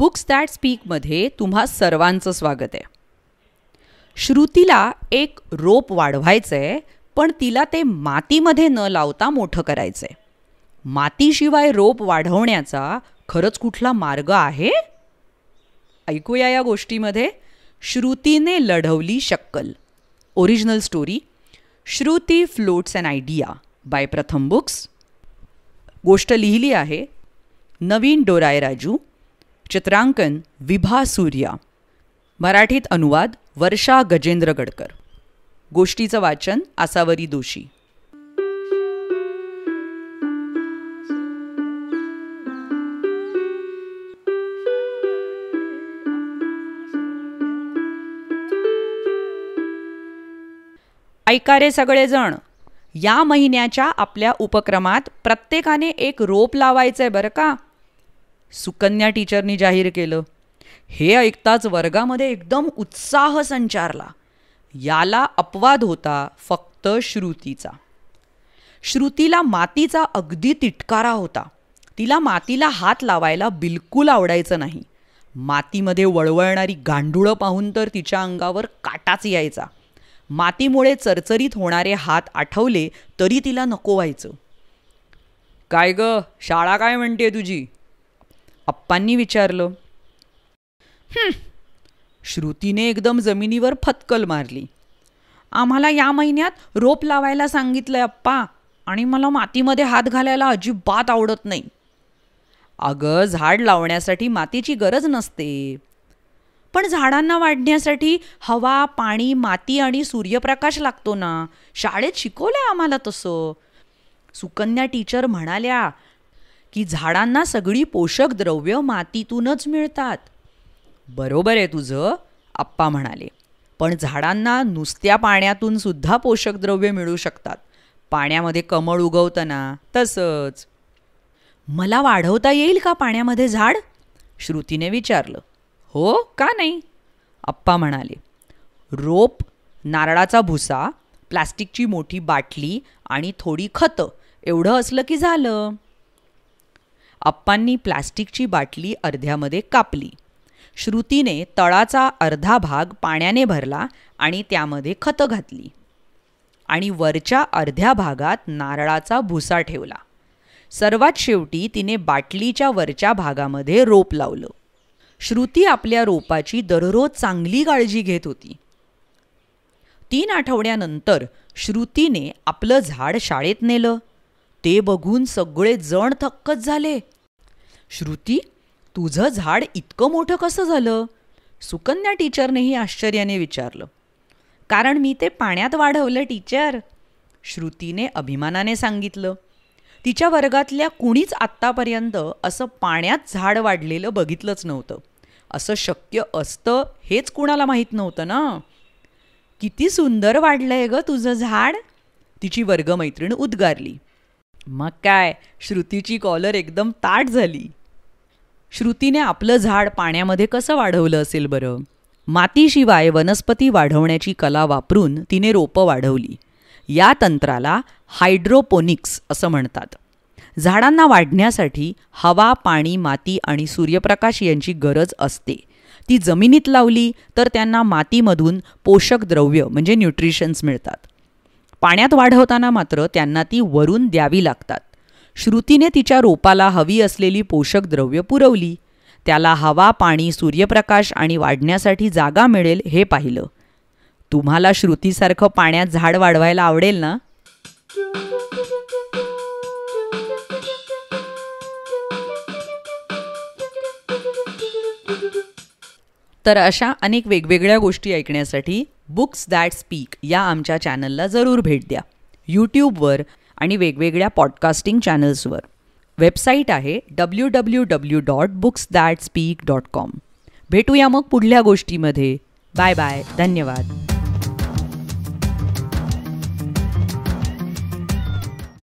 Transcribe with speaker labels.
Speaker 1: books that स्पीकमध्ये तुम्हा सर्वांचं स्वागत आहे श्रुतीला एक रोप वाढवायचं आहे पण तिला ते मातीमध्ये न लावता मोठं करायचं आहे मातीशिवाय रोप वाढवण्याचा खरंच कुठला मार्ग आहे ऐकूया या गोष्टीमध्ये श्रुतीने लढवली शक्कल original story Shruti floats and idea by Pratham Books गोष्ट लिहिली आहे नवीन डोराय राजू चित्रांकन विभा सूर्या मराठीत अनुवाद वर्षा गजेंद्र गडकर गोष्टीचं वाचन आसावरी दोषी ऐका रे सगळेजण या महिन्याच्या आपल्या उपक्रमात प्रत्येकाने एक रोप लावायचंय बरं का सुकन्या टीचरनी जाहीर केलं हे ऐकताच वर्गामध्ये एकदम उत्साह संचारला याला अपवाद होता फक्त श्रुतीचा श्रुतीला मातीचा अगदी तिटकारा होता तिला मातीला हात लावायला बिलकुल आवडायचं नाही मातीमध्ये वळवळणारी गांडुळं पाहून तर तिच्या अंगावर काटाच यायचा मातीमुळे चरचरीत होणारे हात आठवले तरी तिला नको व्हायचं काय ग शाळा काय म्हणते तुझी अप्पांनी विचारलं श्रुतीने एकदम जमिनीवर फतकल मारली आम्हाला या महिन्यात रोप लावायला सांगितलंय अप्पा आणि मला मातीमध्ये हात घालायला अजिबात आवडत नाही अगं झाड लावण्यासाठी मातीची गरज नसते पण झाडांना वाढण्यासाठी हवा पाणी माती आणि सूर्यप्रकाश लागतो ना शाळेत शिकवलंय आम्हाला तसं सुकन्या टीचर म्हणाल्या की झाडांना सगळी पोषक द्रव्य मातीतूनच मिळतात बरोबर आहे तुझं आप्पा म्हणाले पण झाडांना नुसत्या पाण्यातून सुद्धा पोषक द्रव्य मिळू शकतात पाण्यामध्ये कमळ उगवताना तसंच मला वाढवता येईल का पाण्यामध्ये झाड श्रुतीने विचारलं हो का नाही आप्पा म्हणाले रोप नारळाचा भुसा प्लास्टिकची मोठी बाटली आणि थोडी खतं एवढं असलं की झालं आप्पांनी प्लास्टिकची बाटली अर्ध्यामध्ये कापली श्रुतीने तळाचा अर्धा भाग पाण्याने भरला आणि त्यामध्ये खतं घातली आणि वरच्या अर्ध्या भागात नारळाचा भुसा ठेवला सर्वात शेवटी तिने बाटलीच्या वरच्या भागामध्ये रोप लावलं श्रुती आपल्या रोपाची दररोज चांगली काळजी घेत होती तीन आठवड्यानंतर श्रुतीने आपलं झाड शाळेत नेलं ते बघून सगळे जण थक्कच झाले श्रुती तुझं झाड इतकं मोठं कसं झालं सुकन्या टीचरनेही आश्चर्याने विचारलं कारण मी ते पाण्यात वाढवलं टीचर श्रुतीने अभिमानाने सांगितलं तिच्या वर्गातल्या कुणीच आत्तापर्यंत असं पाण्यात झाड वाढलेलं बघितलंच नव्हतं असं शक्य असतं हेच कुणाला माहीत नव्हतं ना किती सुंदर आहे गं तुझं झाड तिची वर्गमैत्रीण उद्गारली मग काय श्रुतीची कॉलर एकदम ताट झाली श्रुतीने आपलं झाड पाण्यामध्ये कसं वाढवलं असेल बरं मातीशिवाय वनस्पती वाढवण्याची कला वापरून तिने रोपं वाढवली या तंत्राला हायड्रोपोनिक्स असं म्हणतात झाडांना वाढण्यासाठी हवा पाणी माती आणि सूर्यप्रकाश यांची गरज असते ती जमिनीत लावली तर त्यांना मातीमधून पोषक द्रव्य म्हणजे न्यूट्रिशन्स मिळतात पाण्यात वाढवताना मात्र त्यांना ती वरून द्यावी लागतात श्रुतीने तिच्या रोपाला हवी असलेली पोषक द्रव्य पुरवली त्याला हवा पाणी सूर्यप्रकाश आणि वाढण्यासाठी जागा मिळेल हे पाहिलं तुम्हाला श्रुतीसारखं पाण्यात झाड वाढवायला आवडेल ना तर अशा अनेक वेगवेगळ्या गोष्टी ऐकण्यासाठी बुक्स दॅट स्पीक या आमच्या चॅनलला जरूर भेट द्या यूट्यूबवर आणि वेगवेगळ्या पॉडकास्टिंग चॅनल्सवर वेबसाईट आहे W W W dot books that speak dot com भेटूया मग पुढल्या गोष्टीमध्ये बाय बाय धन्यवाद